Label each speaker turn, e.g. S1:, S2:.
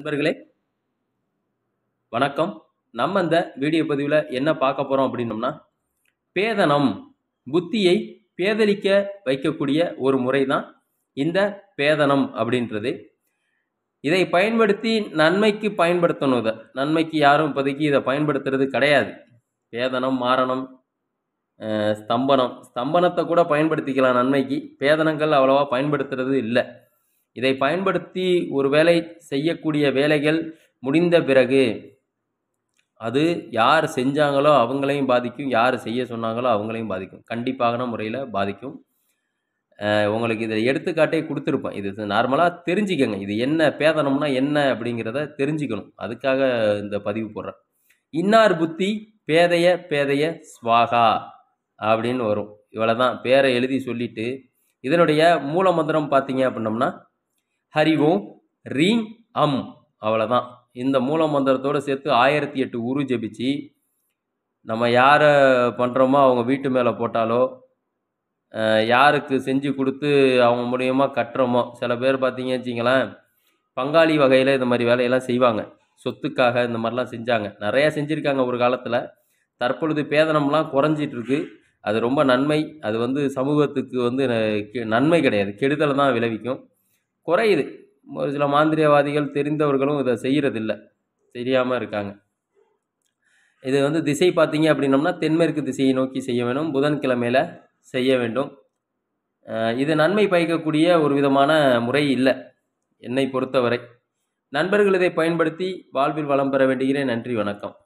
S1: நண்பர்களே வணக்கம் நம்ம இந்த வீடியோ பதிவில் என்ன பார்க்க போகிறோம் அப்படின்னோம்னா பேதனம் புத்தியை பேதலிக்க வைக்கக்கூடிய ஒரு முறை தான் இந்த பேதனம் அப்படின்றது இதை பயன்படுத்தி நன்மைக்கு பயன்படுத்தணும் இதை நன்மைக்கு யாரும் இப்போதைக்கு இதை பயன்படுத்துறது கிடையாது பேதனம் மாரணம் ஸ்தம்பனம் ஸ்தம்பனத்தை கூட பயன்படுத்திக்கலாம் நன்மைக்கு பேதனங்கள் அவ்வளோவா பயன்படுத்துறது இல்லை இதை பயன்படுத்தி ஒரு வேலை செய்யக்கூடிய வேலைகள் முடிந்த பிறகு அது யார் செஞ்சாங்களோ அவங்களையும் பாதிக்கும் யார் செய்ய சொன்னாங்களோ அவங்களையும் பாதிக்கும் கண்டிப்பாகன முறையில் பாதிக்கும் உங்களுக்கு இதை எடுத்துக்காட்டே கொடுத்துருப்பேன் இது நார்மலாக தெரிஞ்சுக்கோங்க இது என்ன பேதனம்னா என்ன அப்படிங்கிறத தெரிஞ்சுக்கணும் அதுக்காக இந்த பதிவு போடுறேன் இன்னார் புத்தி பேதைய பேதைய ஸ்வாகா அப்படின்னு வரும் இவ்வளோ தான் பேரை எழுதி சொல்லிவிட்டு இதனுடைய மூல மந்திரம் பார்த்தீங்க அப்படின்னம்னா ஹரி ஓம் ரீங் அம் அவ்வளோதான் இந்த மூல மந்திரத்தோடு சேர்த்து ஆயிரத்தி எட்டு உரு ஜெபிச்சு நம்ம யாரை பண்ணுறோமோ அவங்க வீட்டு மேலே போட்டாலோ யாருக்கு செஞ்சு கொடுத்து அவங்க மூலியமாக கட்டுறோமோ சில பேர் பார்த்தீங்க வச்சிங்களேன் பங்காளி வகையில் இந்த மாதிரி வேலையெல்லாம் செய்வாங்க சொத்துக்காக இந்த மாதிரிலாம் செஞ்சாங்க நிறையா செஞ்சுருக்காங்க ஒரு காலத்தில் தற்பொழுது பேதனம்லாம் குறைஞ்சிட்ருக்கு அது ரொம்ப நன்மை அது வந்து சமூகத்துக்கு வந்து நன்மை கிடையாது கெடுதலை தான் விளைவிக்கும் குறையுது ஒரு சில மாந்திரியவாதிகள் தெரிந்தவர்களும் இதை செய்கிறதில்ல தெரியாமல் இருக்காங்க இது வந்து திசை பார்த்தீங்க அப்படின்னம்னா தென்மேற்கு திசையை நோக்கி செய்ய வேண்டும் புதன்கிழமையில் செய்ய வேண்டும் இது நன்மை பயக்கக்கூடிய ஒரு விதமான முறை இல்லை என்னை பொறுத்தவரை நண்பர்கள் இதை பயன்படுத்தி வாழ்வில் வளம் பெற வேண்டுகிறேன் நன்றி வணக்கம்